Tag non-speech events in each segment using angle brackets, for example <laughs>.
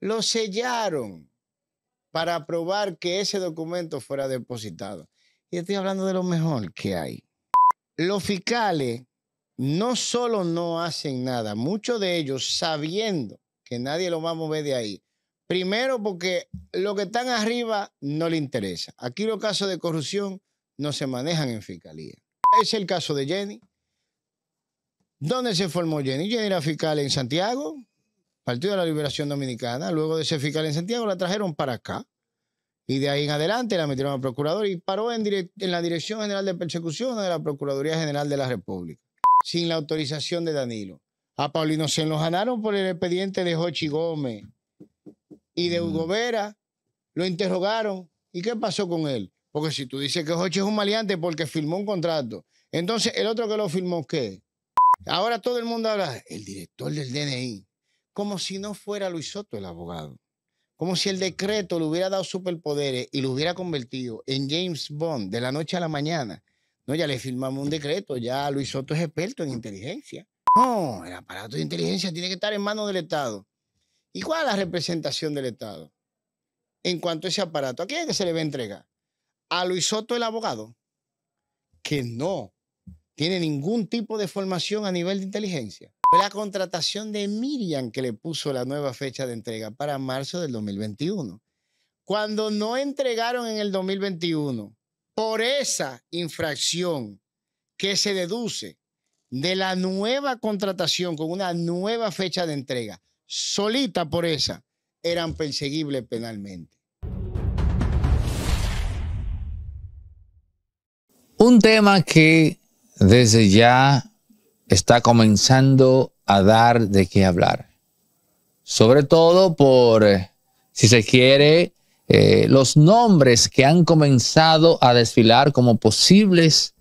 Lo sellaron para probar que ese documento fuera depositado. Y estoy hablando de lo mejor que hay. Los fiscales no solo no hacen nada, muchos de ellos sabiendo que nadie lo va a mover de ahí. Primero porque lo que están arriba no le interesa. Aquí los casos de corrupción no se manejan en fiscalía. Es el caso de Jenny. ¿Dónde se formó Jenny? Jenny era fiscal en Santiago, Partido de la Liberación Dominicana. Luego de ser fiscal en Santiago, la trajeron para acá. Y de ahí en adelante la metieron al procurador y paró en, en la Dirección General de Persecución de la Procuraduría General de la República, sin la autorización de Danilo. A Paulino se enlojanaron por el expediente de Jochi Gómez y de Hugo mm. Vera. Lo interrogaron. ¿Y qué pasó con él? Porque si tú dices que Jochi es un maleante porque firmó un contrato, entonces el otro que lo firmó, ¿qué? Ahora todo el mundo habla, el director del DNI como si no fuera Luis Soto el abogado. Como si el decreto le hubiera dado superpoderes y lo hubiera convertido en James Bond de la noche a la mañana. No, ya le firmamos un decreto, ya Luis Soto es experto en inteligencia. No, el aparato de inteligencia tiene que estar en manos del Estado. ¿Y cuál es la representación del Estado? En cuanto a ese aparato, ¿a quién que se le va a entregar? ¿A Luis Soto el abogado? Que no, tiene ningún tipo de formación a nivel de inteligencia. Fue la contratación de Miriam que le puso la nueva fecha de entrega para marzo del 2021. Cuando no entregaron en el 2021 por esa infracción que se deduce de la nueva contratación con una nueva fecha de entrega, solita por esa, eran perseguibles penalmente. Un tema que desde ya está comenzando a dar de qué hablar. Sobre todo por, eh, si se quiere, eh, los nombres que han comenzado a desfilar como posibles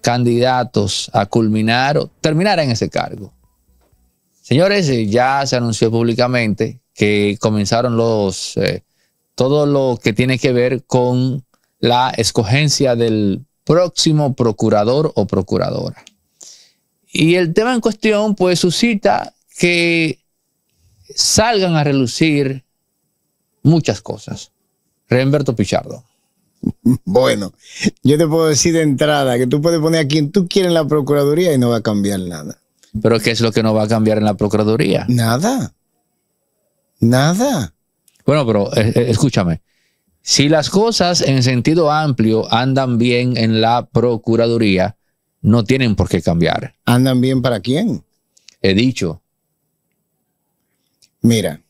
candidatos a culminar o terminar en ese cargo. Señores, eh, ya se anunció públicamente que comenzaron los, todo lo que tiene que ver con la escogencia del próximo procurador o procuradora. Y el tema en cuestión pues suscita que salgan a relucir muchas cosas. Renberto Pichardo. Bueno, yo te puedo decir de entrada que tú puedes poner a quien tú quieras en la Procuraduría y no va a cambiar nada. ¿Pero qué es lo que no va a cambiar en la Procuraduría? Nada. Nada. Bueno, pero eh, eh, escúchame. Si las cosas en sentido amplio andan bien en la Procuraduría, no tienen por qué cambiar. ¿Andan bien para quién? He dicho. Mira,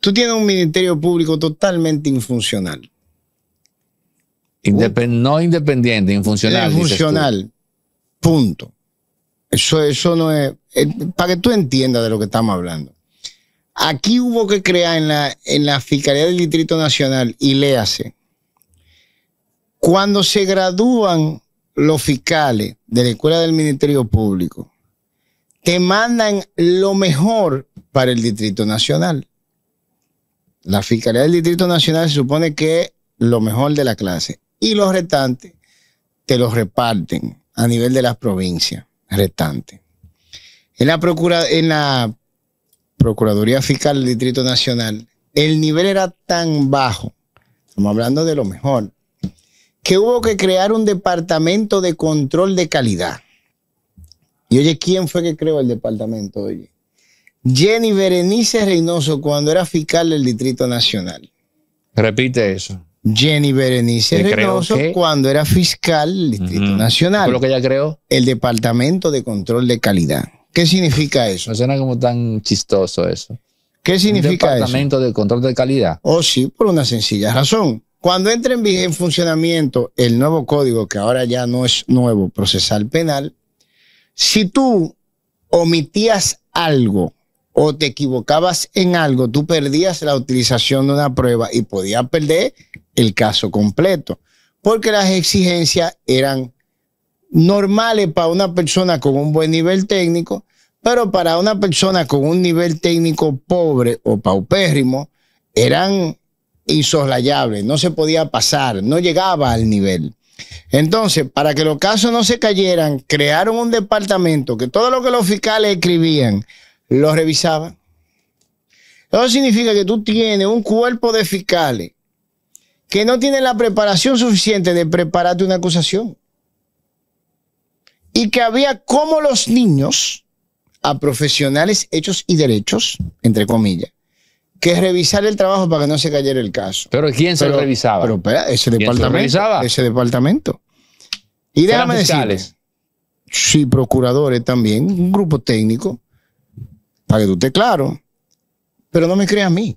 tú tienes un ministerio público totalmente infuncional. no independiente, infuncional. Infuncional. Punto. Eso, eso no es. Eh, para que tú entiendas de lo que estamos hablando. Aquí hubo que crear en la, en la Fiscalía del Distrito Nacional, y léase, cuando se gradúan los fiscales de la Escuela del Ministerio Público, te mandan lo mejor para el Distrito Nacional. La Fiscalía del Distrito Nacional se supone que es lo mejor de la clase y los restantes te los reparten a nivel de las provincias restantes. En la, procura, en la Procuraduría Fiscal del Distrito Nacional, el nivel era tan bajo, estamos hablando de lo mejor, que hubo que crear un departamento de control de calidad. Y oye, ¿quién fue que creó el departamento? Oye, Jenny Berenice Reynoso cuando era fiscal del Distrito Nacional. Repite eso. Jenny Berenice Reynoso cuando era fiscal del Distrito Nacional. lo que ella creó? El Departamento de Control de Calidad. ¿Qué significa eso? No suena como tan chistoso eso. ¿Qué significa eso? departamento de control de calidad. Oh, sí, por una sencilla razón. Cuando entra en funcionamiento el nuevo código, que ahora ya no es nuevo, procesal penal, si tú omitías algo o te equivocabas en algo, tú perdías la utilización de una prueba y podías perder el caso completo, porque las exigencias eran normales para una persona con un buen nivel técnico, pero para una persona con un nivel técnico pobre o paupérrimo, eran insoslayables, no se podía pasar, no llegaba al nivel. Entonces, para que los casos no se cayeran, crearon un departamento que todo lo que los fiscales escribían lo revisaban. Eso significa que tú tienes un cuerpo de fiscales que no tiene la preparación suficiente de prepararte una acusación y que había como los niños a profesionales hechos y derechos, entre comillas, que revisar el trabajo para que no se cayera el caso. Pero ¿quién se revisaba? ese departamento. ese departamento. Y déjame sí, procuradores también, un grupo técnico, para que tú estés claro, pero no me creas a mí.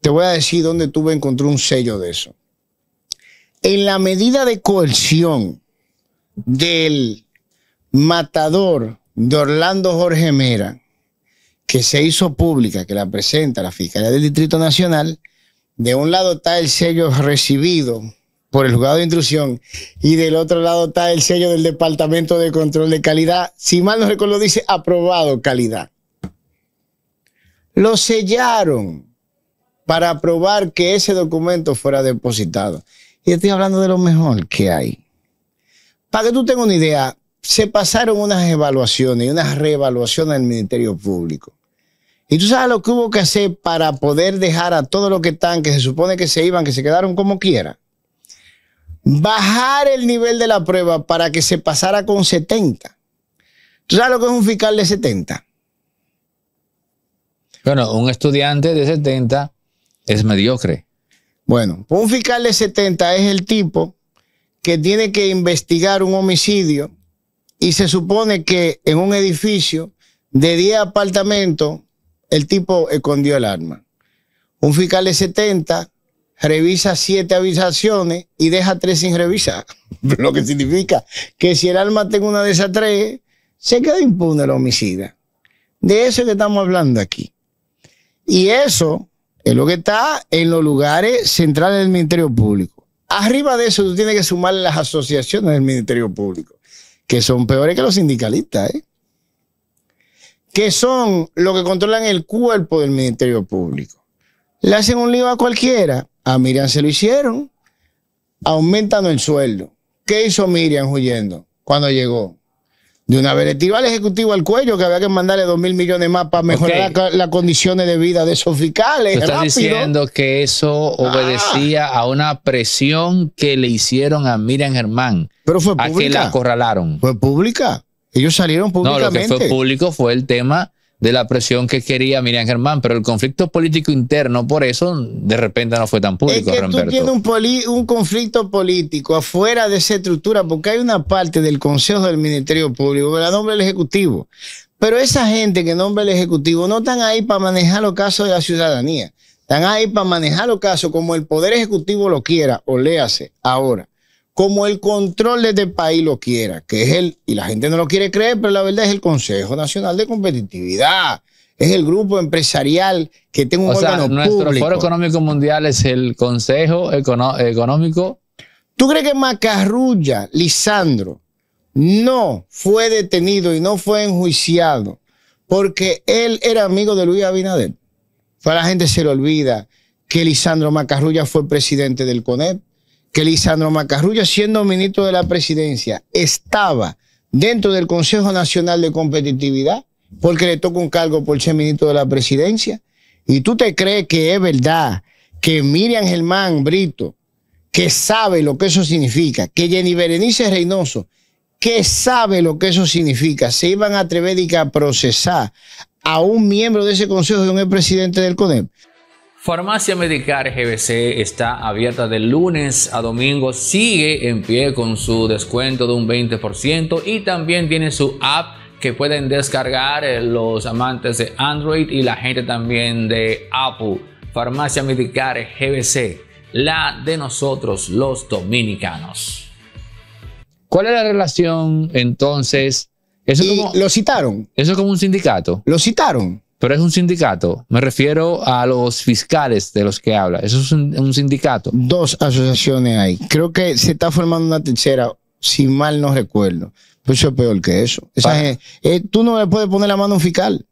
Te voy a decir dónde tuve encontré un sello de eso. En la medida de coerción del matador de Orlando Jorge Mera, que se hizo pública, que la presenta la Fiscalía del Distrito Nacional, de un lado está el sello recibido por el juzgado de intrusión y del otro lado está el sello del Departamento de Control de Calidad, si mal no recuerdo dice aprobado calidad. Lo sellaron para probar que ese documento fuera depositado. Y estoy hablando de lo mejor que hay. Para que tú tengas una idea, se pasaron unas evaluaciones y unas reevaluaciones del Ministerio Público. Y tú sabes lo que hubo que hacer para poder dejar a todos los que están, que se supone que se iban, que se quedaron como quiera. Bajar el nivel de la prueba para que se pasara con 70. ¿Tú sabes lo que es un fiscal de 70? Bueno, un estudiante de 70 es mediocre. Bueno, pues un fiscal de 70 es el tipo que tiene que investigar un homicidio y se supone que en un edificio de 10 apartamentos el tipo escondió el arma. Un fiscal de 70 revisa 7 avisaciones y deja 3 sin revisar. <laughs> Lo que significa que si el arma tiene una de esas 3, se queda impune el homicida. De eso es que estamos hablando aquí. Y eso es lo que está en los lugares centrales del Ministerio Público. Arriba de eso, tú tienes que sumar las asociaciones del Ministerio Público, que son peores que los sindicalistas, ¿eh? que son los que controlan el cuerpo del Ministerio Público. Le hacen un lío a cualquiera. A Miriam se lo hicieron. Aumentan el sueldo. ¿Qué hizo Miriam huyendo cuando llegó? De una vez al Ejecutivo al cuello que había que mandarle dos mil millones más para mejorar las condiciones de vida de esos fiscales. estás diciendo que eso obedecía ah. a una presión que le hicieron a Miriam Germán. Pero fue pública. A que la acorralaron. Fue pública. Ellos salieron públicamente. No, lo que fue público fue el tema de la presión que quería Miriam Germán, pero el conflicto político interno, por eso, de repente no fue tan público. Es que tú un, conflicto político afuera de esa estructura, porque hay una parte del Consejo del Ministerio Público que la nombra el Ejecutivo. Pero esa gente que nombra el Ejecutivo no están ahí para manejar los casos de la ciudadanía. Están ahí para manejar los casos como el Poder Ejecutivo lo quiera, o léase, ahora como el control de este país lo quiera, que es el, y la gente no lo quiere creer, pero la verdad es el Consejo Nacional de Competitividad. Es el grupo empresarial que tiene un o sea, nuestro Foro Económico Mundial es el Consejo Económico. ¿Tú crees que Macarrulla, Lisandro, no fue detenido y no fue enjuiciado porque él era amigo de Luis Abinader? Para la gente se le olvida que Lisandro Macarrulla fue presidente del CONEP que Lisandro Macarrullo, siendo ministro de la presidencia, estaba dentro del Consejo Nacional de Competitividad, porque le tocó un cargo por ser ministro de la presidencia. ¿Y tú te crees que es verdad que Miriam Germán Brito, que sabe lo que eso significa, que Jenny Berenice Reynoso, que sabe lo que eso significa, se iban a atrever a procesar a un miembro de ese consejo y un presidente del CONEP? Farmacia Medicar GBC está abierta de lunes a domingo, sigue en pie con su descuento de un 20% y también tiene su app que pueden descargar eh, los amantes de Android y la gente también de Apple. Farmacia Medicar GBC, la de nosotros los dominicanos. ¿Cuál es la relación entonces? Eso lo citaron. Eso es como un sindicato. Lo citaron pero es un sindicato. Me refiero a los fiscales de los que habla. Eso es un, sindicato. Dos asociaciones hay. Creo que se está formando una tercera, si mal no recuerdo. Pues eso es peor que eso. Eh, tú no le puedes poner la mano a un fiscal.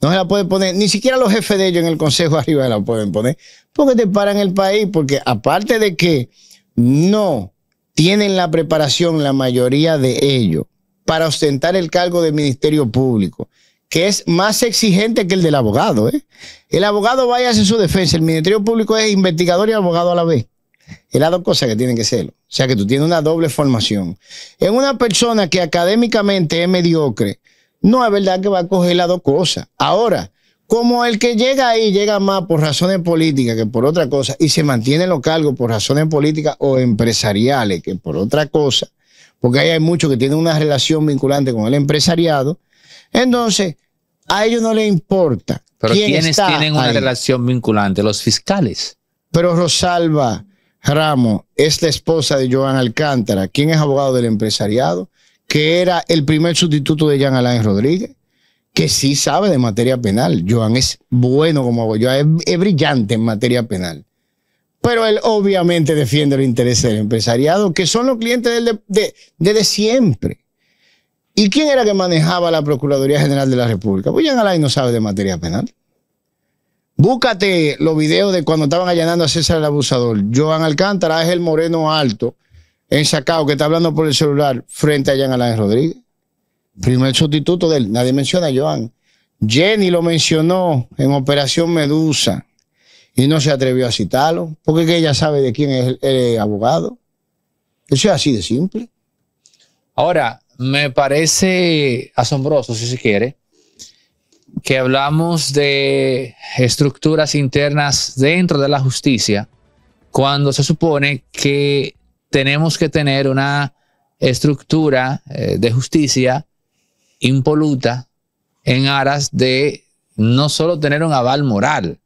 No se la puede poner, ni siquiera los jefes de ellos en el consejo <laughs> arriba se la pueden poner, porque te paran el país, porque aparte de que no tienen la preparación la mayoría de ellos para ostentar el cargo de ministerio público, que es más exigente que el del abogado. ¿eh? El abogado vaya a hacer su defensa, el Ministerio Público es investigador y abogado a la vez. Es las dos cosas que tienen que serlo O sea que tú tienes una doble formación. En una persona que académicamente es mediocre, no es verdad que va a coger las dos cosas. Ahora, como el que llega ahí llega más por razones políticas que por otra cosa y se mantiene en los cargos por razones políticas o empresariales que por otra cosa, porque ahí hay muchos que tienen una relación vinculante con el empresariado, entonces, a ellos no les importa. Pero quién quienes tienen una relación vinculante, los fiscales. Pero Rosalba Ramos es la esposa de Joan Alcántara, quien es abogado del empresariado, que era el primer sustituto de Jean Alain Rodríguez, que sí sabe de materia penal. Joan es bueno como abogado, es, brillante en materia penal pero él obviamente defiende los intereses del empresariado, que son los clientes de, desde siempre. ¿Y quién era que manejaba la Procuraduría General de la República? Pues Jean Alain no sabe de materia penal. Búscate los videos de cuando estaban allanando a César el abusador. Joan Alcántara es el moreno alto en que está hablando por el celular frente a Jean Alain Rodríguez. Primer sustituto de él. Nadie menciona a Joan. Jenny lo mencionó en Operación Medusa y no se atrevió a citarlo porque ella sabe de quién es el abogado. Eso es así de simple. Ahora, me parece asombroso, si se quiere, que hablamos de estructuras internas dentro de la justicia cuando se supone que tenemos que tener una estructura eh, de justicia impoluta en aras de no solo tener un aval moral,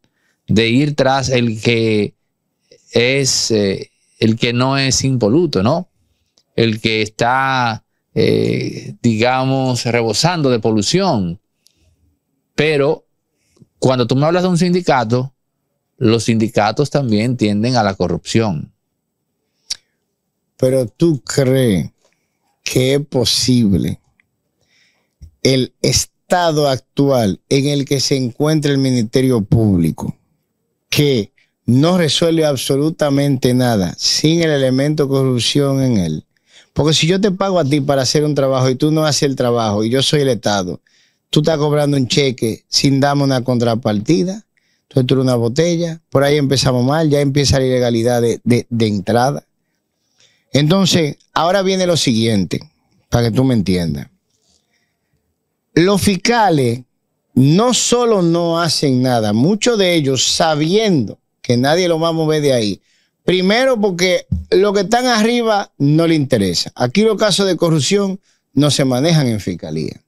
de ir tras el que es eh, el que no es impoluto, ¿no? El que está eh, digamos, rebosando de polución. Pero cuando tú me hablas de un sindicato, los sindicatos también tienden a la corrupción. Pero tú crees que es posible el estado actual en el que se encuentra el Ministerio Público, que no resuelve absolutamente nada sin el elemento corrupción en él, porque si yo te pago a ti para hacer un trabajo y tú no haces el trabajo y yo soy el Estado, tú estás cobrando un cheque sin darme una contrapartida, tú tú eres una botella, por ahí empezamos mal, ya empieza la ilegalidad de, de entrada. Entonces, ahora viene lo siguiente, para que tú me entiendas. Los fiscales no solo no hacen nada, muchos de ellos sabiendo que nadie lo va a mover de ahí, Primero porque lo que están arriba no le interesa. Aquí los casos de corrupción no se manejan en fiscalía.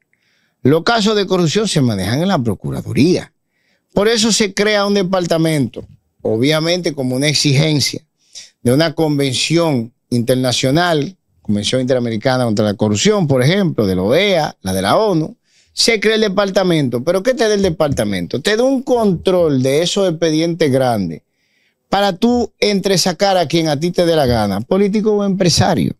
Los casos de corrupción se manejan en la Procuraduría. Por eso se crea un departamento, obviamente como una exigencia de una convención internacional, Convención Interamericana contra la Corrupción, por ejemplo, de la OEA, la de la ONU, se crea el departamento. ¿Pero qué te da el departamento? Te da un control de esos expedientes grandes para tú entresacar a quien a ti te dé la gana, político o empresario.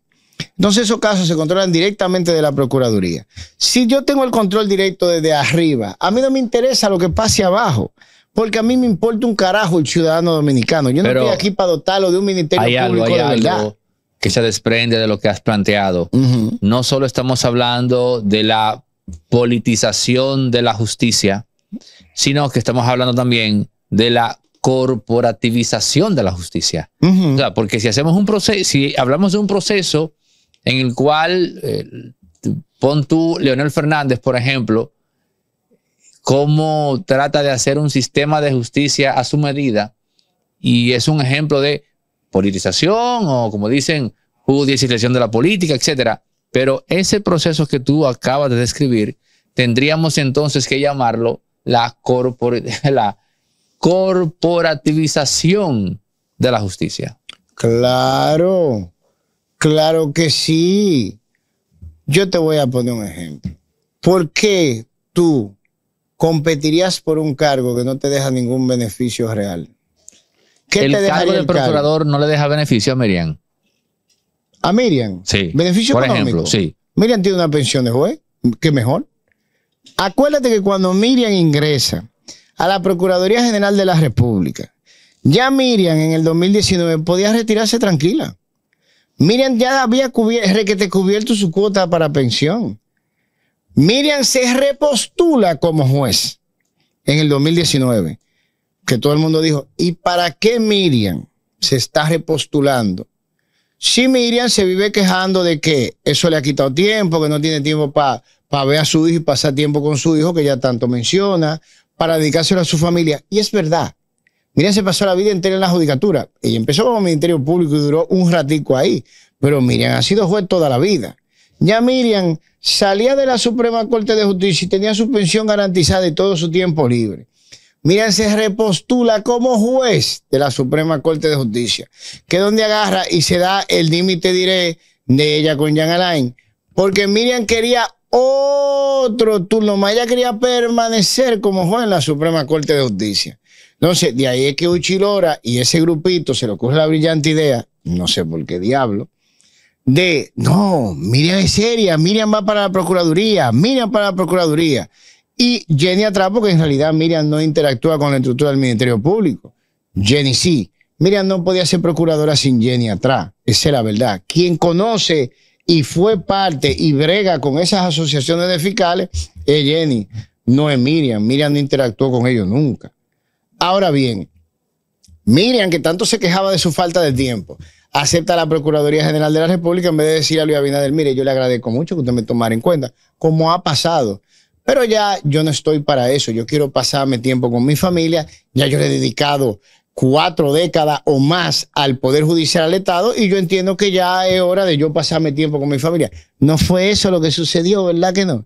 Entonces esos casos se controlan directamente de la Procuraduría. Si yo tengo el control directo desde arriba, a mí no me interesa lo que pase abajo, porque a mí me importa un carajo el ciudadano dominicano. Yo no estoy aquí para dotarlo de un ministerio público que se desprende de lo que has planteado. No solo estamos hablando de la politización de la justicia, sino que estamos hablando también de la corporativización de la justicia. o sea, porque si hacemos un proceso, si hablamos de un proceso en el cual eh, pon tú, Leonel Fernández, por ejemplo, cómo trata de hacer un sistema de justicia a su medida, y es un ejemplo de politización o como dicen, judicialización de la política, etcétera. Pero ese proceso que tú acabas de describir, tendríamos entonces que llamarlo la, corporativización. <laughs> la, corporativización de la justicia. Claro, claro que sí. Yo te voy a poner un ejemplo. ¿Por qué tú competirías por un cargo que no te deja ningún beneficio real? ¿Qué el te cargo del procurador no le deja beneficio a Miriam. ¿A Miriam? Sí. ¿Beneficio por económico? ejemplo, sí. Miriam tiene una pensión de juez, qué mejor. Acuérdate que cuando Miriam ingresa a la Procuraduría General de la República. Ya Miriam en el 2019 podía retirarse tranquila. Miriam ya había que cubierto su cuota para pensión. Miriam se repostula como juez en el 2019, que todo el mundo dijo, ¿y para qué Miriam se está repostulando? Si Miriam se vive quejando de que eso le ha quitado tiempo, que no tiene tiempo para para ver a su hijo y pasar tiempo con su hijo, que ya tanto menciona, para dedicárselo a su familia. Y es verdad. Miriam se pasó la vida entera en la judicatura. Ella empezó como Ministerio Público y duró un ratico ahí. Pero Miriam ha sido juez toda la vida. Ya Miriam salía de la Suprema Corte de Justicia y tenía su pensión garantizada y todo su tiempo libre. Miriam se repostula como juez de la Suprema Corte de Justicia, que es donde agarra y se da el límite diré de ella con Jean Alain, porque Miriam quería otro turno más. quería permanecer como juez en la Suprema Corte de Justicia. Entonces, de ahí es que Uchilora y ese grupito se le ocurre la brillante idea, no sé por qué diablo, de, no, Miriam es seria, Miriam va para la Procuraduría, Miriam para la Procuraduría. Y Jenny atrás, porque en realidad Miriam no interactúa con la estructura del Ministerio Público. Jenny sí. Miriam no podía ser procuradora sin Jenny atrás. Esa es la verdad. Quien conoce y fue parte y brega con esas asociaciones de fiscales es Jenny, no es Miriam. Miriam no interactuó con ellos nunca. Ahora bien, Miriam, que tanto se quejaba de su falta de tiempo, acepta la Procuraduría General de la República en vez de decir a Luis Abinader, mire, yo le agradezco mucho que usted me tomara en cuenta, como ha pasado. Pero ya yo no estoy para eso, yo quiero pasarme tiempo con mi familia, ya yo le he dedicado cuatro décadas o más al Poder Judicial al Estado y yo entiendo que ya es hora de yo pasarme tiempo con mi familia. No fue eso lo que sucedió, ¿verdad que no?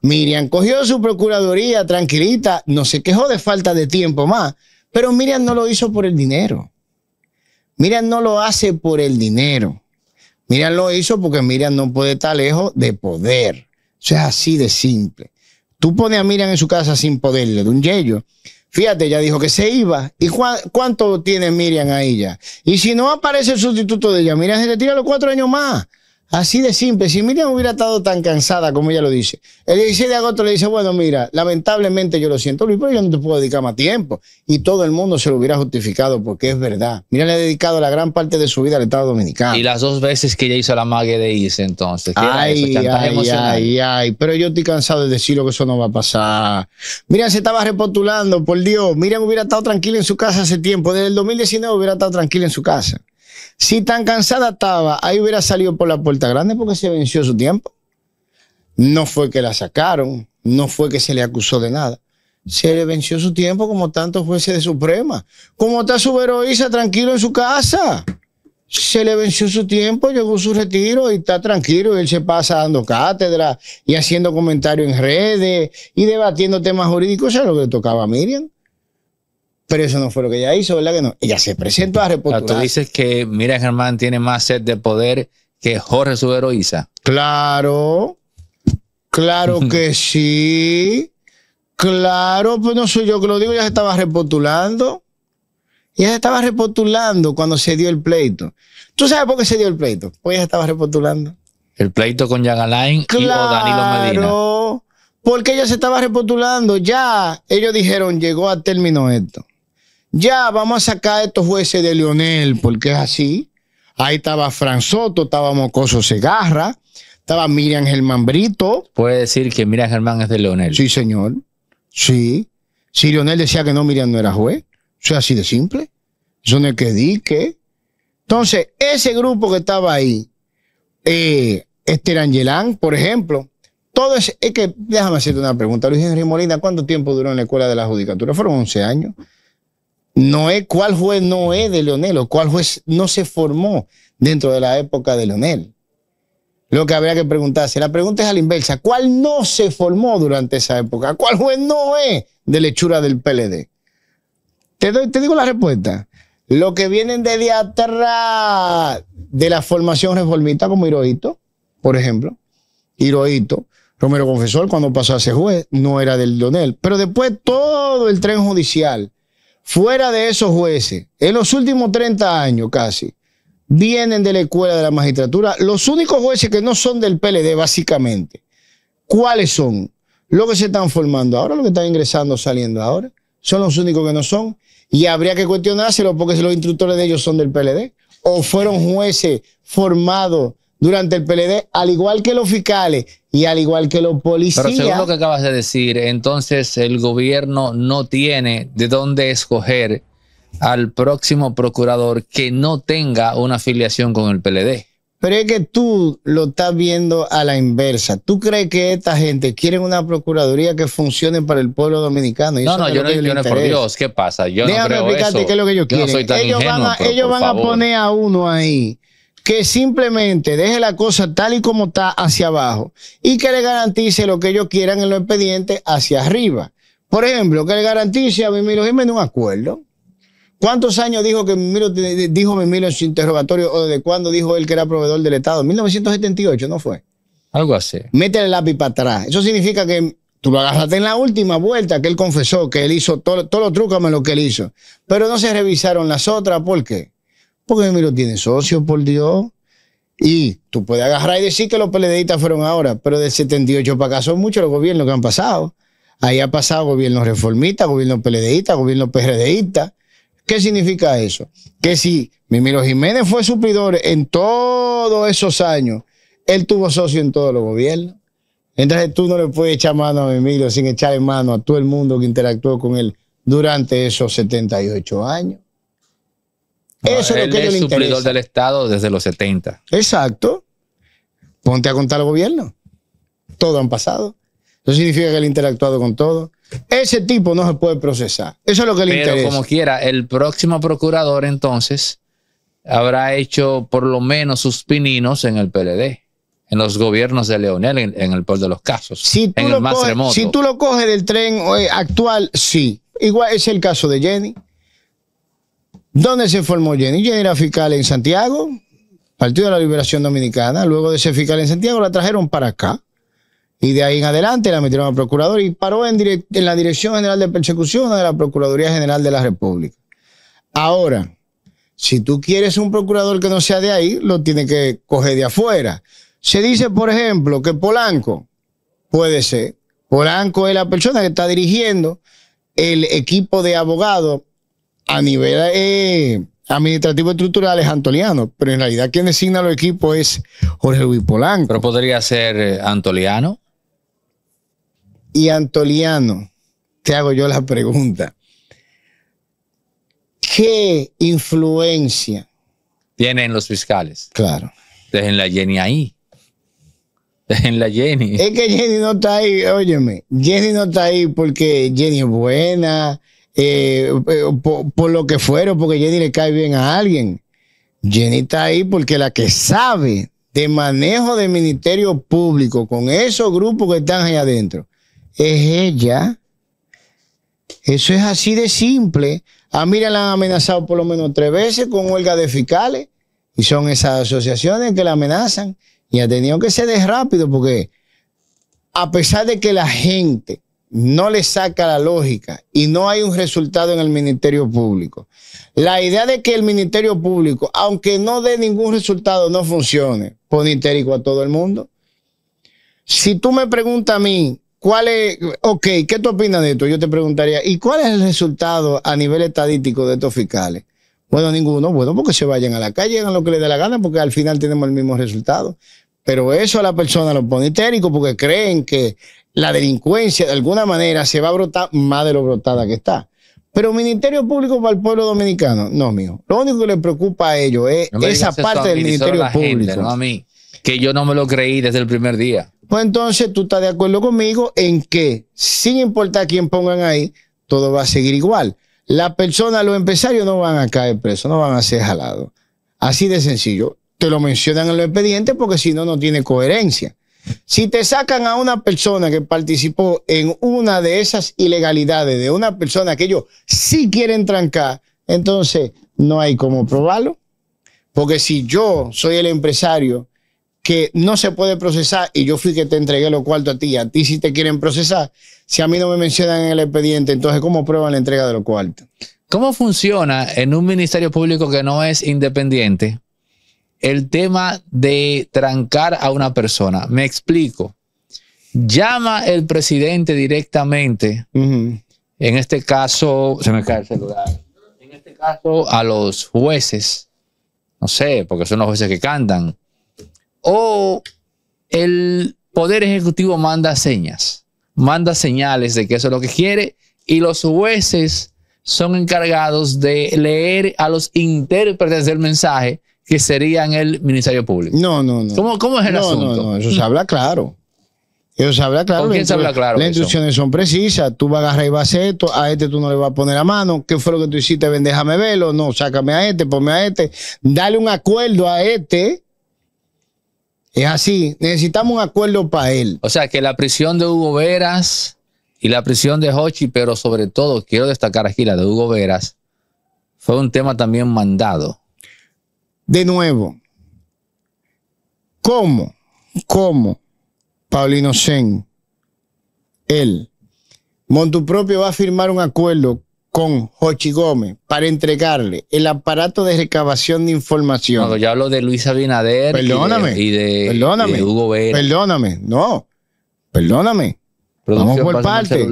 Miriam, cogió, su procuraduría tranquilita, no se quejó de falta de tiempo más, pero Miriam no lo hizo por el dinero. Miriam no lo hace por el dinero. Miriam lo hizo porque Miriam no puede estar lejos de poder. Eso es así de simple. Tú pones a Miriam en su casa sin poderle de un yello Fíjate, ella dijo que se iba. ¿Y cuánto tiene Miriam a ella? Y si no aparece el sustituto de ella, Miriam se le tira los cuatro años más. Así de simple. Si Miriam hubiera estado tan cansada como ella lo dice, el 16 de agosto le dice, bueno, mira, lamentablemente yo lo siento, Luis, pero yo no te puedo dedicar más tiempo. Y todo el mundo se lo hubiera justificado porque es verdad. Miriam le ha dedicado la gran parte de su vida al Estado Dominicano. Y las dos veces que ella hizo la mague de irse entonces. Ay, ay, ay, ay, pero yo estoy cansado de decirlo que eso no va a pasar. Miriam se estaba repotulando, por Dios. Miriam hubiera estado tranquila en su casa hace tiempo. Desde el 2019 hubiera estado tranquila en su casa. Si tan cansada estaba, ahí hubiera salido por la puerta grande porque se venció su tiempo. No fue que la sacaron, no fue que se le acusó de nada. Se le venció su tiempo como tanto juez de Suprema. Como está su tranquilo en su casa. Se le venció su tiempo, llegó su retiro y está tranquilo. Y él se pasa dando cátedra y haciendo comentarios en redes y debatiendo temas jurídicos. Eso es lo que le tocaba a Miriam. Pero eso no fue lo que ella hizo, ¿verdad que no? Ella se presentó a repostular. tú dices que Mira Germán tiene más sed de poder que Jorge su Claro, claro <laughs> que sí. Claro, pues no soy yo que lo digo, Ella se estaba repostulando. Ella se estaba repostulando cuando se dio el pleito. ¿Tú sabes por qué se dio el pleito? Pues ella se estaba repostulando. El pleito con Yagalain y o Danilo Medina. Porque ella se estaba repostulando. Ya ellos dijeron, llegó a término esto ya vamos a sacar a estos jueces de Leonel, porque es así. Ahí estaba Soto, estaba Mocoso Segarra, estaba Miriam Germán Brito. Puede decir que Miriam Germán es de Leonel. Sí, señor. Sí. Si Leonel decía que no, Miriam no era juez. Eso es así de simple. Eso no es que di que. Entonces, ese grupo que estaba ahí, eh, Esther Angelán, por ejemplo, todo es, es que, déjame hacerte una pregunta, Luis Henry Molina, ¿cuánto tiempo duró en la escuela de la judicatura? Fueron 11 años. Noé, ¿cuál fue Noé de Leonel o cuál juez no se formó dentro de la época de Leonel? Lo que habría que preguntarse, la pregunta es a la inversa, ¿cuál no se formó durante esa época? ¿Cuál juez Noé de lechura del PLD? Te, te digo la respuesta. Lo que vienen de atrás de la formación reformista como Hirohito, por ejemplo, Hirohito, Romero Confesor cuando pasó a ser juez, no era del Leonel, pero después todo el tren judicial fuera de esos jueces, en los últimos 30 años casi, vienen de la escuela de la magistratura. Los únicos jueces que no son del PLD, básicamente, ¿cuáles son? Los que se están formando ahora, los que están ingresando, saliendo ahora, son los únicos que no son. Y habría que cuestionárselo porque los instructores de ellos son del PLD. O fueron jueces formados durante el PLD, al igual que los fiscales y al igual que los policías. Pero según lo que acabas de decir, entonces el gobierno no tiene de dónde escoger al próximo procurador que no tenga una afiliación con el PLD. Pero es que tú lo estás viendo a la inversa. ¿Tú crees que esta gente quiere una procuraduría que funcione para el pueblo dominicano? no, no, yo no, yo por Dios, ¿qué pasa? Yo Déjame no creo explicarte qué es lo que ellos quieren. van, ellos van a poner a uno ahí que simplemente deje la cosa tal y como está hacia abajo y que le garantice lo que ellos quieran en los expedientes hacia arriba. Por ejemplo, que le garantice a Mimilo Jiménez un acuerdo. ¿Cuántos años dijo que Mimiro, dijo en su interrogatorio o de cuándo dijo él que era proveedor del Estado? 1978, ¿no fue? Algo así. Mete el lápiz para atrás. Eso significa que tú lo agarraste en la última vuelta que él confesó que él hizo todos todo los trucos lo que él hizo. Pero no se revisaron las otras. ¿Por qué? Porque Emilio tiene socios, por Dios. Y tú puedes agarrar y decir que los PLDistas fueron ahora, pero del 78 para acá son muchos los gobiernos que han pasado. Ahí ha pasado gobiernos reformistas, gobiernos PLDistas, gobiernos PRDistas. ¿Qué significa eso? Que si Mimiro Jiménez fue suplidor en todos esos años, él tuvo socio en todos los gobiernos. Entonces tú no le puedes echar mano a Mimiro sin echarle mano a todo el mundo que interactuó con él durante esos 78 años. Eso es lo que es suplidor del Estado desde los 70. Exacto. Ponte a contar al gobierno. Todo han pasado. Eso significa que él ha interactuado con todo. Ese tipo no se puede procesar. Eso es lo que le interesa. Pero como quiera, el próximo procurador entonces habrá hecho por lo menos sus pininos en el PLD, en los gobiernos de Leonel, en, el por de los casos. Si lo el más si tú lo coges del tren eh, actual, sí. Igual es el caso de Jenny. ¿Dónde se formó Jenny? Jenny era fiscal en Santiago, Partido de la Liberación Dominicana. Luego de ser fiscal en Santiago, la trajeron para acá. Y de ahí en adelante la metieron al procurador y paró en, en la Dirección General de Persecución de la Procuraduría General de la República. Ahora, si tú quieres un procurador que no sea de ahí, lo tiene que coger de afuera. Se dice, por ejemplo, que Polanco puede ser. Polanco es la persona que está dirigiendo el equipo de abogados a nivel eh, administrativo estructural es Antoliano, pero en realidad quien designa los equipos es Jorge Luis Polanco. Pero podría ser eh, Antoliano. Y Antoliano, te hago yo la pregunta. ¿Qué influencia tienen los fiscales? Claro. Dejen la Jenny ahí. Dejen la Jenny. Es que Jenny no está ahí, óyeme. Jenny no está ahí porque Jenny es buena eh, eh, por, lo que fueron, porque Jenny le cae bien a alguien. Jenny está ahí porque la que sabe de manejo del ministerio público con esos grupos que están ahí adentro es ella. Eso es así de simple. A Mira la han amenazado por lo menos tres veces con huelga de fiscales y son esas asociaciones que la amenazan y ha tenido que ser de rápido porque a pesar de que la gente no le saca la lógica y no hay un resultado en el Ministerio Público. La idea de que el Ministerio Público, aunque no dé ningún resultado, no funcione, pone a todo el mundo. Si tú me preguntas a mí, ¿cuál es, ok, ¿qué tú opinas de esto? Yo te preguntaría, ¿y cuál es el resultado a nivel estadístico de estos fiscales? Bueno, ninguno, bueno, porque se vayan a la calle, hagan lo que les dé la gana, porque al final tenemos el mismo resultado. Pero eso a la persona lo pone histérico porque creen que la delincuencia de alguna manera se va a brotar más de lo brotada que está. Pero Ministerio Público para el pueblo dominicano, no, mío. Lo único que le preocupa a ellos es esa parte del Ministerio Público. a mí, que yo no me lo creí desde el primer día. Pues entonces tú estás de acuerdo conmigo en que, sin importar quién pongan ahí, todo va a seguir igual. Las personas, los empresarios no van a caer presos, no van a ser jalados. Así de sencillo. Te lo mencionan en los expedientes porque si no, no tiene coherencia. Si te sacan a una persona que participó en una de esas ilegalidades, de una persona que ellos sí quieren trancar, entonces no hay cómo probarlo. Porque si yo soy el empresario que no se puede procesar y yo fui que te entregué lo cuarto a ti, a ti si te quieren procesar, si a mí no me mencionan en el expediente, entonces ¿cómo prueban la entrega de lo cuarto? ¿Cómo funciona en un ministerio público que no es independiente? el tema de trancar a una persona. Me explico. Llama el presidente directamente, en este caso, se me cae el celular, en este caso a los jueces, no sé, porque son los jueces que cantan, o el Poder Ejecutivo manda señas, manda señales de que eso es lo que quiere y los jueces son encargados de leer a los intérpretes del mensaje que sería en el Ministerio Público. No, no, no. ¿Cómo, es el asunto? No, no, eso se habla claro. Eso se habla claro. quién se habla claro? Las instrucciones son precisas. Tú vas a agarrar y vas a hacer esto. A este tú no le vas a poner la mano. ¿Qué fue lo que tú hiciste? Ven, déjame verlo. No, sácame a este, ponme a este. Dale un acuerdo a este. Es así. Necesitamos un acuerdo para él. O sea, que la prisión de Hugo Veras y la prisión de Hochi, pero sobre todo quiero destacar aquí la de Hugo Veras, fue un tema también mandado de nuevo, ¿cómo? ¿Cómo? Paulino Sen, él, Montupropio va a firmar un acuerdo con Jochi Gómez para entregarle el aparato de recabación de información. Cuando yo hablo de Luis Abinader y, de, Hugo Vera. Perdóname, no, perdóname. Vamos por parte.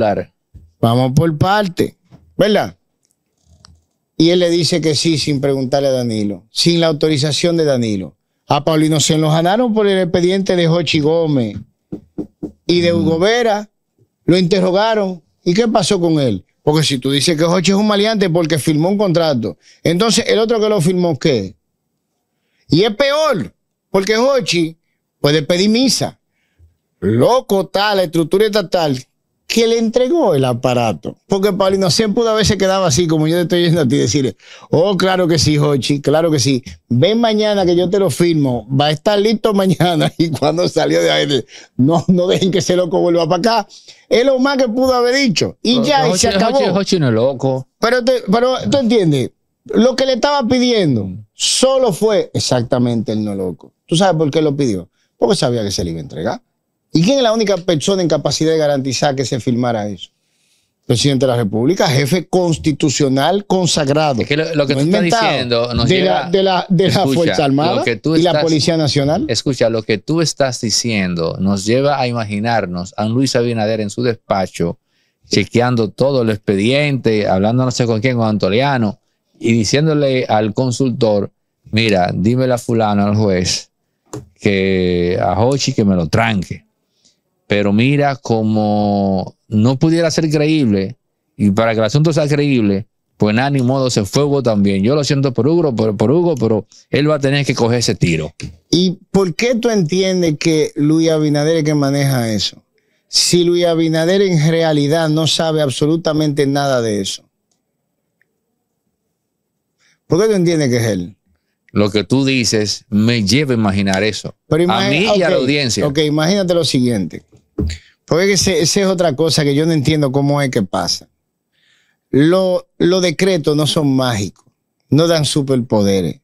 Vamos por parte, ¿verdad? Y él le dice que sí sin preguntarle a Danilo, sin la autorización de Danilo. A ah, Paulino se lo ganaron por el expediente de Jochi Gómez y de Hugo mm. Vera. Lo interrogaron. ¿Y qué pasó con él? Porque si tú dices que Jochi es un maleante porque firmó un contrato, entonces el otro que lo firmó, ¿qué? Y es peor, porque Jochi puede pedir misa. Loco tal, la estructura estatal que le entregó el aparato. Porque Paulino siempre pudo haberse quedaba así, como yo te estoy yendo a ti, decirle, oh, claro que sí, Hochi, claro que sí, ven mañana que yo te lo firmo, va a estar listo mañana. <laughs> Y cuando salió de ahí, no, no dejen que ese loco vuelva para acá. Es lo más que pudo haber dicho. Y ya, se acabó. no es loco. Pero, pero tú entiendes, lo que le estaba pidiendo solo fue exactamente el no loco. ¿Tú sabes por qué lo pidió? Porque sabía que se le iba a entregar. ¿Y quién es la única persona en capacidad de garantizar que se firmara eso? Presidente de la República, jefe constitucional consagrado. lo, que tú estás diciendo nos de, lleva, la, de, la, de la, Fuerza Armada y la Policía Nacional. Escucha, lo que tú estás diciendo nos lleva a imaginarnos a Luis Abinader en su despacho, chequeando todo el expediente, hablando no sé con quién, con Antoliano, y diciéndole al consultor, mira, dime a fulano, al juez, que a Hochi que me lo tranque. Pero mira, como no pudiera ser creíble, y para que el asunto sea creíble, pues nada, ni modo, se fue Hugo también. Yo lo siento por Hugo, por, Hugo, pero él va a tener que coger ese tiro. ¿Y por qué tú entiendes que Luis Abinader es que maneja eso? Si Luis Abinader en realidad no sabe absolutamente nada de eso. ¿Por qué tú entiendes que es él? Lo que tú dices me lleva a imaginar eso. a mí y a la audiencia. Ok, imagínate lo siguiente. Porque esa es otra cosa que yo no entiendo cómo es que pasa. Los decretos no son mágicos, no dan superpoderes,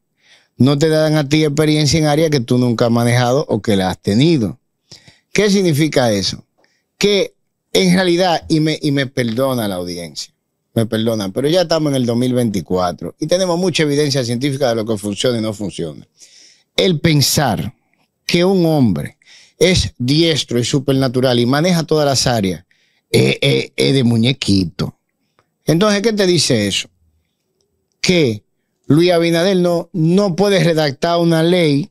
no te dan a ti experiencia en áreas que tú nunca has manejado o que la has tenido. ¿Qué significa eso? Que en realidad, y me, y me perdona la audiencia, me perdona, pero ya estamos en el 2024 y tenemos mucha evidencia científica de lo que funciona y no funciona. El pensar que un hombre es diestro y supernatural y maneja todas las áreas, eh, eh, es de muñequito. Entonces, ¿qué te dice eso? Que Luis Abinader no, no puede redactar una ley,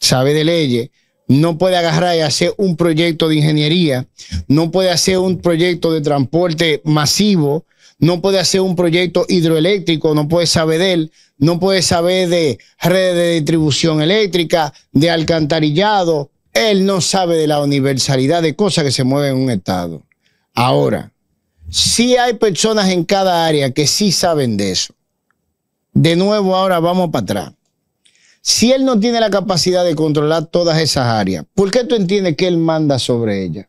sabe de leyes, no puede agarrar y hacer un proyecto de ingeniería, no puede hacer un proyecto de transporte masivo, no puede hacer un proyecto hidroeléctrico, no puede saber de él, no puede saber de redes de distribución eléctrica, de alcantarillado, él no sabe de la universalidad de cosas que se mueven en un Estado. Ahora, si hay personas en cada área que sí saben de eso. De nuevo, ahora vamos para atrás. Si él no tiene la capacidad de controlar todas esas áreas, ¿por qué tú entiendes que él manda sobre ellas?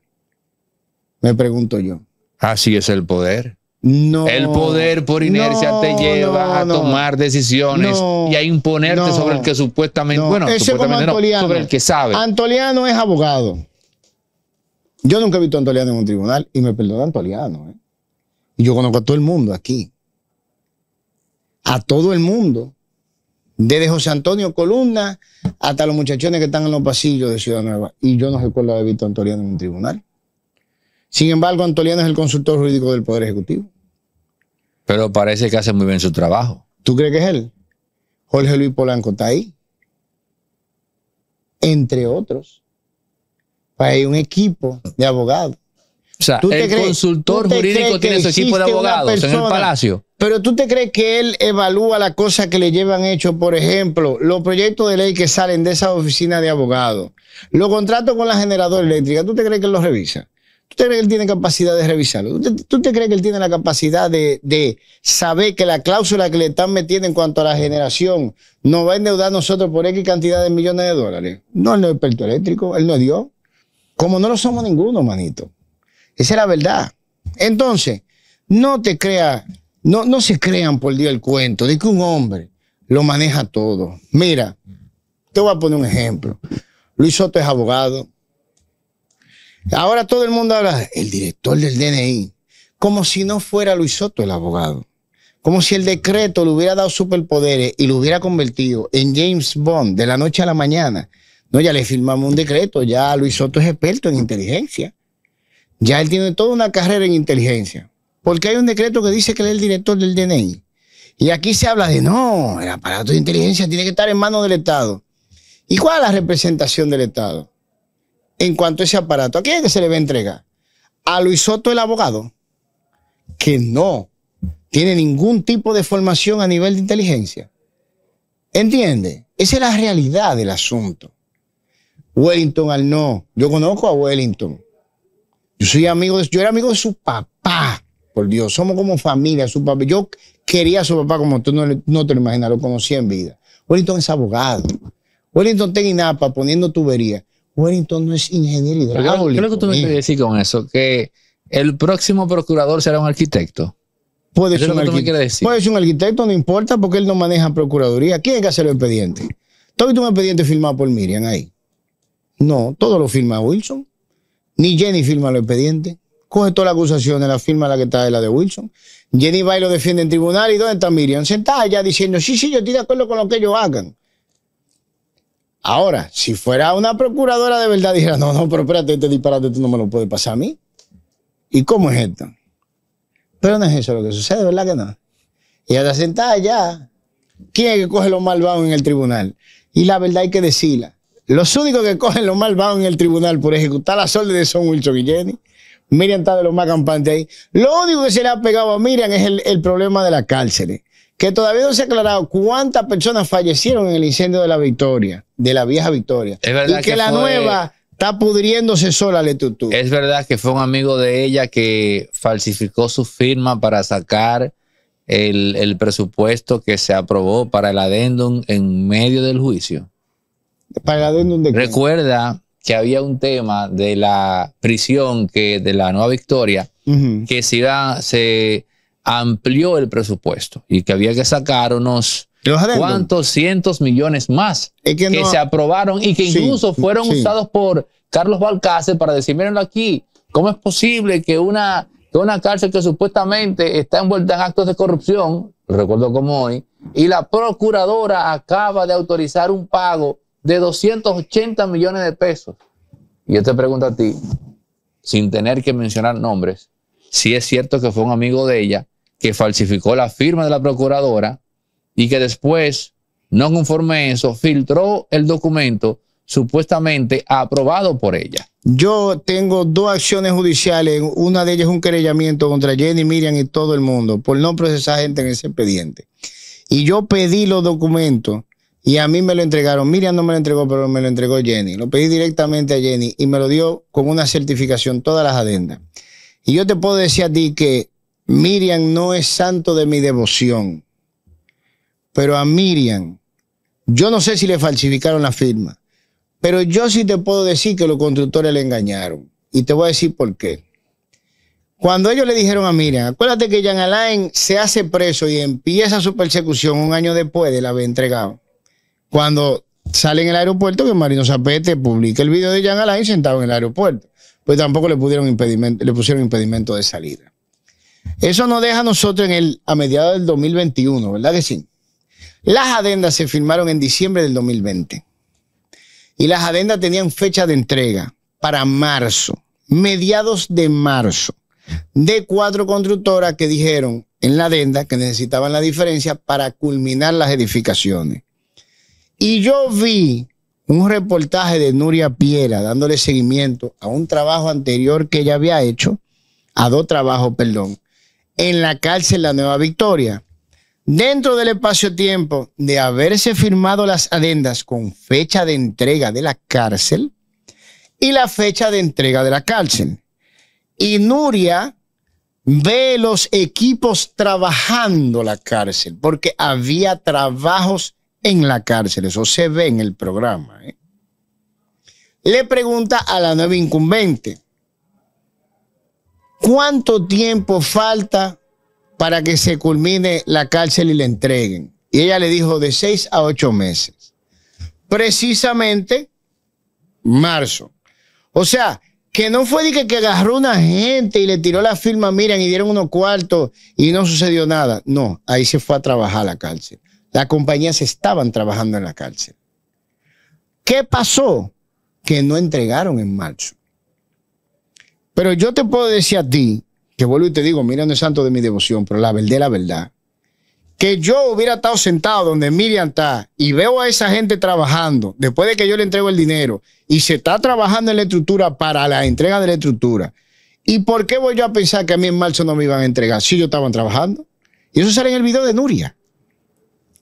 Me pregunto yo. Así es el poder el poder por inercia te lleva a tomar decisiones y a imponerte sobre el que supuestamente, bueno, supuestamente no, sobre el que sabe. Antoliano es abogado. Yo nunca he visto a Antoliano en un tribunal y me perdona Antoliano. ¿eh? Y yo conozco a todo el mundo aquí. A todo el mundo. Desde José Antonio Columna hasta los muchachones que están en los pasillos de Ciudad Nueva. Y yo no recuerdo haber visto a Antoliano en un tribunal. Sin embargo, Antoliano es el consultor jurídico del Poder Ejecutivo. Pero parece que hace muy bien su trabajo. ¿Tú crees que es él? Jorge Luis Polanco está ahí. Entre otros. Pues hay un equipo de abogados. O sea, el consultor jurídico tiene su equipo de abogados en el Palacio. Pero tú te crees que él evalúa las cosas que le llevan hecho, por ejemplo, los proyectos de ley que salen de esa oficina de abogados, los contratos con la generadora eléctrica, ¿tú te crees que él los revisa? ¿Tú crees que él tiene capacidad de revisarlo? ¿Tú te, crees que él tiene la capacidad de, saber que la cláusula que le están metiendo en cuanto a la generación nos va a endeudar a nosotros por X cantidad de millones de dólares? No, él no es experto eléctrico, él no es Dios. Como no lo somos ninguno, manito. Esa es la verdad. Entonces, no te crea, no, no se crean por Dios el cuento de que un hombre lo maneja todo. Mira, te voy a poner un ejemplo. Luis Soto es abogado, Ahora todo el mundo habla, el director del DNI, como si no fuera Luis Soto el abogado. Como si el decreto le hubiera dado superpoderes y lo hubiera convertido en James Bond de la noche a la mañana. No, ya le firmamos un decreto, ya Luis Soto es experto en inteligencia. Ya él tiene toda una carrera en inteligencia. Porque hay un decreto que dice que él es el director del DNI. Y aquí se habla de, no, el aparato de inteligencia tiene que estar en manos del Estado. ¿Y cuál es la representación del Estado? en cuanto a ese aparato. ¿A quién es que se le va a entregar? ¿A Luis Soto, el abogado? Que no tiene ningún tipo de formación a nivel de inteligencia. ¿Entiende? Esa es la realidad del asunto. Wellington al no. Yo conozco a Wellington. Yo soy amigo de, yo era amigo de su papá. Por Dios, somos como familia, su papá. Yo quería a su papá como tú no, te lo imaginas, lo conocí en vida. Wellington es abogado. Wellington tiene en INAPA poniendo tubería. Wellington no es ingeniero hidráulico. ¿Qué es lo que tú me quieres decir con eso? Que el próximo procurador será un Puede ser arquitecto, puede ser un arquitecto, no importa, porque él no maneja procuraduría. ¿Quién es que hace los expediente? ¿Tú visto un expediente firmado por Miriam ahí? No, todo lo firma Wilson. Ni Jenny firma los expedientes. Coge todas las acusaciones, la firma la que está de la de Wilson. Jenny va y lo defiende en tribunal. ¿Y dónde está Miriam? Sentada allá diciendo, sí, sí, yo estoy de acuerdo con lo que ellos hagan. Ahora, si fuera una procuradora de verdad, dijera, no, no, pero espérate, este disparate tú no me lo puedes pasar a mí. ¿Y cómo es esto? Pero no es eso lo que sucede, ¿verdad que no? Y ahora sentada ya, ¿quién es que coge los malvados en el tribunal? Y la verdad hay que decirla. Los únicos que cogen los malvados en el tribunal por ejecutar las órdenes son Wilson Jenny, Miriam está de los más campantes ahí. Lo único que se le ha pegado a Miriam es el, el problema de las cárceles que todavía no se ha aclarado cuántas personas fallecieron en el incendio de la Victoria, de la vieja Victoria. y que, la nueva está pudriéndose sola la Es verdad que fue un amigo de ella que falsificó su firma para sacar el, presupuesto que se aprobó para el adendum en medio del juicio. ¿Para el adendum de Recuerda que había un tema de la prisión que de la Nueva Victoria que se iba, se amplió el presupuesto y que había que sacar unos cuantos cientos millones más que, se aprobaron y que incluso fueron usados por Carlos Balcácer para decir, mírenlo aquí, ¿cómo es posible que una, que una cárcel que supuestamente está envuelta en actos de corrupción, recuerdo como hoy, y la procuradora acaba de autorizar un pago de 280 millones de pesos? Y yo te pregunto a ti, sin tener que mencionar nombres, si es cierto que fue un amigo de ella, que falsificó la firma de la procuradora y que después, no conforme eso, filtró el documento supuestamente aprobado por ella. Yo tengo dos acciones judiciales, una de ellas es un querellamiento contra Jenny, Miriam y todo el mundo por no procesar gente en ese expediente. Y yo pedí los documentos y a mí me lo entregaron. Miriam no me lo entregó, pero me lo entregó Jenny. Lo pedí directamente a Jenny y me lo dio con una certificación, todas las adendas. Y yo te puedo decir a ti que Miriam no es santo de mi devoción. Pero a Miriam, yo no sé si le falsificaron la firma, pero yo sí te puedo decir que los constructores le engañaron. Y te voy a decir por qué. Cuando ellos le dijeron a Miriam, acuérdate que Jean Alain se hace preso y empieza su persecución un año después de la haber entregado. Cuando sale en el aeropuerto, que Marino Zapete publica el video de Jean Alain sentado en el aeropuerto. Pues tampoco le, pudieron impedimento, le pusieron impedimento de salida. Eso nos deja a nosotros en el, a mediados del 2021, ¿verdad que sí? Las adendas se firmaron en diciembre del 2020 y las adendas tenían fecha de entrega para marzo, mediados de marzo, de cuatro constructoras que dijeron en la adenda que necesitaban la diferencia para culminar las edificaciones. Y yo vi un reportaje de Nuria Piera dándole seguimiento a un trabajo anterior que ella había hecho, a dos trabajos, perdón, en la cárcel La Nueva Victoria. Dentro del espacio-tiempo de haberse firmado las adendas con fecha de entrega de la cárcel y la fecha de entrega de la cárcel. Y Nuria ve los equipos trabajando la cárcel, porque había trabajos en la cárcel, eso se ve en el programa. ¿eh? Le pregunta a la nueva incumbente, ¿cuánto tiempo falta para que se culmine la cárcel y le entreguen? Y ella le dijo de seis a ocho meses. Precisamente marzo. O sea, que no fue de que, agarró una gente y le tiró la firma, miren, y dieron unos cuartos y no sucedió nada. No, ahí se fue a trabajar la cárcel. Las compañías estaban trabajando en la cárcel. ¿Qué pasó? Que no entregaron en marzo. Pero yo te puedo decir a ti, que vuelvo y te digo, Miriam es santo de mi devoción, pero la verdad la verdad, que yo hubiera estado sentado donde Miriam está y veo a esa gente trabajando, después de que yo le entrego el dinero, y se está trabajando en la estructura para la entrega de la estructura, ¿y por qué voy yo a pensar que a mí en marzo no me iban a entregar si yo estaba trabajando? Y eso sale en el video de Nuria.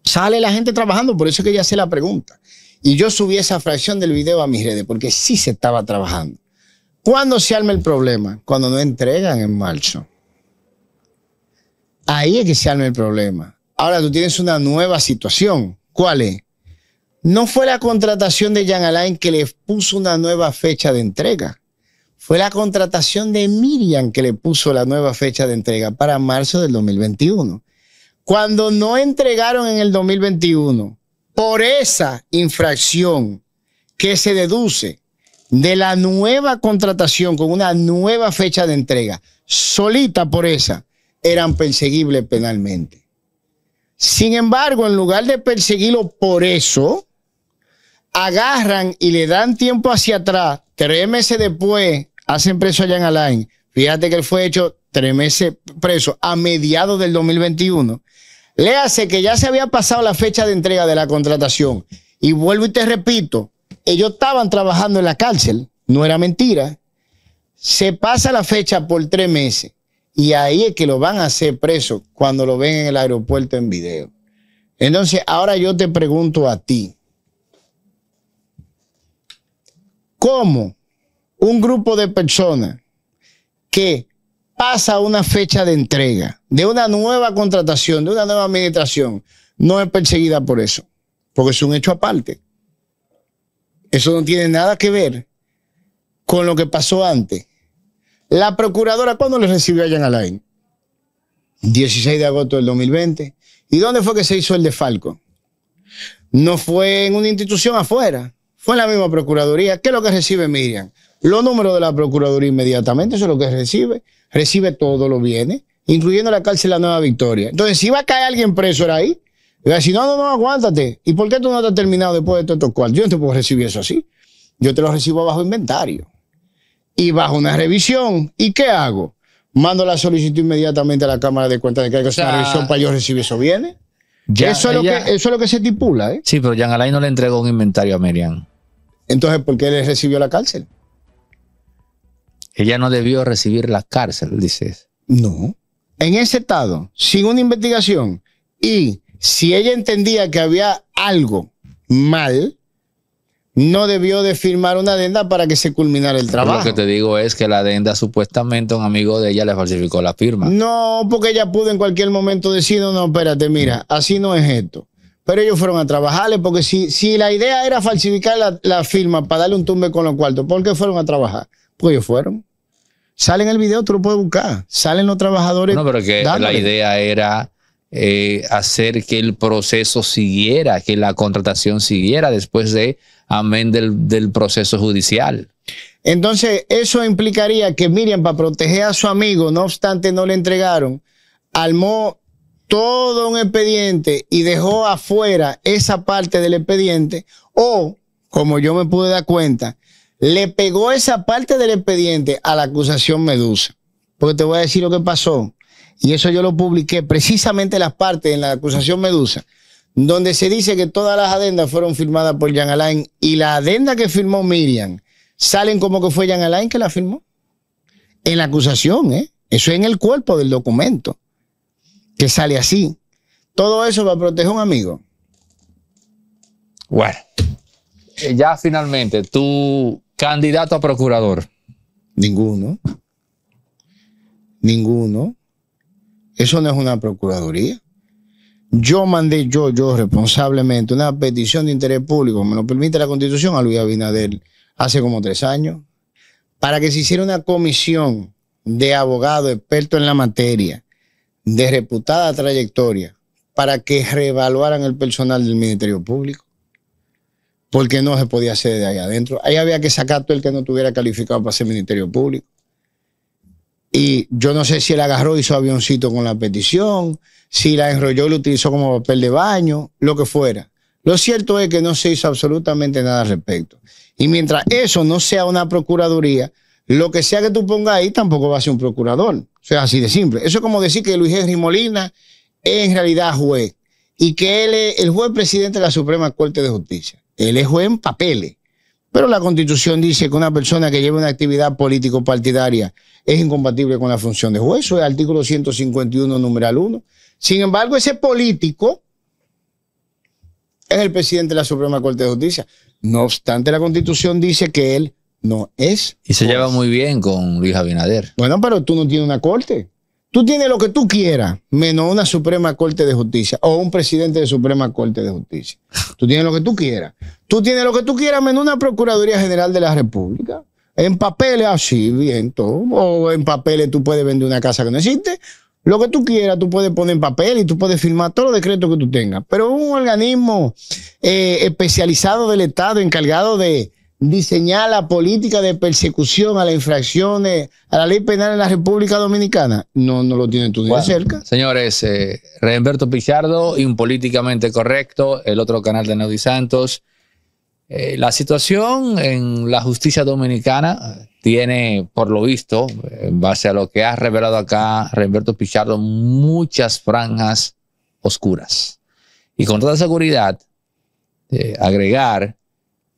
Sale la gente trabajando, por eso es que ella hace la pregunta. Y yo subí esa fracción del video a mis redes, porque sí se estaba trabajando. ¿Cuándo se arma el problema? Cuando no entregan en marzo. Ahí es que se arma el problema. Ahora tú tienes una nueva situación. ¿Cuál es? No fue la contratación de Jan Alain que le puso una nueva fecha de entrega. Fue la contratación de Miriam que le puso la nueva fecha de entrega para marzo del 2021. Cuando no entregaron en el 2021 por esa infracción que se deduce de la nueva contratación con una nueva fecha de entrega, solita por esa, eran perseguibles penalmente. Sin embargo, en lugar de perseguirlo por eso, agarran y le dan tiempo hacia atrás, tres meses después, hacen preso a Jan Alain. Fíjate que él fue hecho tres meses preso a mediados del 2021. Le hace que ya se había pasado la fecha de entrega de la contratación. Y vuelvo y te repito, ellos estaban trabajando en la cárcel, no era mentira. Se pasa la fecha por tres meses y ahí es que lo van a hacer preso cuando lo ven en el aeropuerto en video. Entonces, ahora yo te pregunto a ti, ¿cómo un grupo de personas que pasa una fecha de entrega de una nueva contratación, de una nueva administración, no es perseguida por eso? Porque es un hecho aparte. Eso no tiene nada que ver con lo que pasó antes. La procuradora, ¿cuándo le recibió a Jan Alain? 16 de agosto del 2020. ¿Y dónde fue que se hizo el Falco? No fue en una institución afuera, fue en la misma Procuraduría. ¿Qué es lo que recibe Miriam? Los números de la Procuraduría inmediatamente, eso es lo que recibe. Recibe todos los bienes, incluyendo la cárcel La Nueva Victoria. Entonces, si va a caer alguien preso, era ahí. Y va no, no, no, aguántate. ¿Y por qué tú no te has terminado después de esto cual? Yo no te puedo recibir eso así. Yo te lo recibo bajo inventario y bajo una revisión. ¿Y qué hago? Mando la solicitud inmediatamente a la Cámara de Cuentas de que hay que hacer una revisión para yo recibir esos bienes. eso, es lo que, eso es lo que se estipula. ¿eh? Sí, pero Jean Alain no le entregó un inventario a Merian. Entonces, ¿por qué le recibió la cárcel? Ella no debió recibir la cárcel, dices. No. En ese estado, sin una investigación y si ella entendía que había algo mal, no debió de firmar una adenda para que se culminara el trabajo. Lo que te digo es que la adenda supuestamente un amigo de ella le falsificó la firma. No, porque ella pudo en cualquier momento decir, no, no, espérate, mira, así no es esto. Pero ellos fueron a trabajarle porque si, si la idea era falsificar la, firma para darle un tumbe con los cuartos, ¿por qué fueron a trabajar? Pues ellos fueron. Salen el video, tú lo puedes buscar. Salen los trabajadores. No, pero que la idea era eh, hacer que el proceso siguiera, que la contratación siguiera después de, amén, del, del proceso judicial. Entonces, eso implicaría que Miriam, para proteger a su amigo, no obstante no le entregaron, armó todo un expediente y dejó afuera esa parte del expediente o, como yo me pude dar cuenta, le pegó esa parte del expediente a la acusación Medusa. Porque te voy a decir lo que pasó y eso yo lo publiqué, precisamente las partes en la acusación Medusa, donde se dice que todas las adendas fueron firmadas por Jean Alain y la adenda que firmó Miriam, salen como que fue Jean Alain que la firmó. En la acusación, ¿eh? Eso es en el cuerpo del documento, que sale así. Todo eso para proteger a un amigo. Bueno, eh, ya finalmente, tu candidato a procurador. Ninguno. Ninguno. Eso no es una procuraduría. Yo mandé yo, yo responsablemente una petición de interés público, me lo permite la constitución, a Luis Abinader hace como tres años, para que se hiciera una comisión de abogados expertos en la materia, de reputada trayectoria, para que reevaluaran el personal del Ministerio Público, porque no se podía hacer de ahí adentro. Ahí había que sacar todo el que no tuviera calificado para ser Ministerio Público. Y yo no sé si él agarró, y hizo avioncito con la petición, si la enrolló y lo utilizó como papel de baño, lo que fuera. Lo cierto es que no se hizo absolutamente nada al respecto. Y mientras eso no sea una procuraduría, lo que sea que tú pongas ahí tampoco va a ser un procurador. O sea, así de simple. Eso es como decir que Luis Henry Molina es en realidad juez y que él es el juez presidente de la Suprema Corte de Justicia. Él es juez en papeles. Pero la constitución dice que una persona que lleva una actividad político-partidaria es incompatible con la función de juez. Eso es artículo 151, numeral 1. Sin embargo, ese político es el presidente de la Suprema Corte de Justicia. No obstante, la constitución dice que él no es. Y se lleva muy bien con Luis Abinader. Bueno, pero tú no tienes una corte. Tú tienes lo que tú quieras, menos una Suprema Corte de Justicia o un presidente de Suprema Corte de Justicia. Tú tienes lo que tú quieras. Tú tienes lo que tú quieras, menos una Procuraduría General de la República. En papeles, así, ah, bien, todo. O en papeles tú puedes vender una casa que no existe. Lo que tú quieras, tú puedes poner en papel y tú puedes firmar todos los decretos que tú tengas. Pero un organismo eh, especializado del Estado encargado de diseñar la política de persecución a las infracciones, a la ley penal en la República Dominicana? No, no lo tienen tú de cerca. Señores, eh, Pichardo, Impolíticamente Correcto, el otro canal de Neudi Santos. Eh, la situación en la justicia dominicana tiene, por lo visto, eh, en base a lo que ha revelado acá Reemberto Pichardo, muchas franjas oscuras. Y con toda seguridad, agregar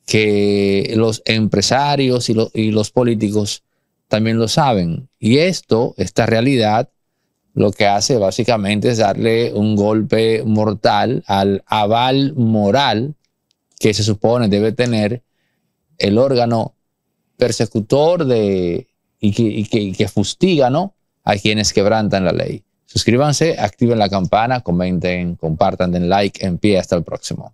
que los empresarios y, los políticos también lo saben. Y esto, esta realidad, lo que hace básicamente es darle un golpe mortal al aval moral que se supone debe tener el órgano persecutor de, y, que, fustiga a quienes quebrantan la ley. Suscríbanse, activen la campana, comenten, compartan, den like, en pie, hasta el próximo.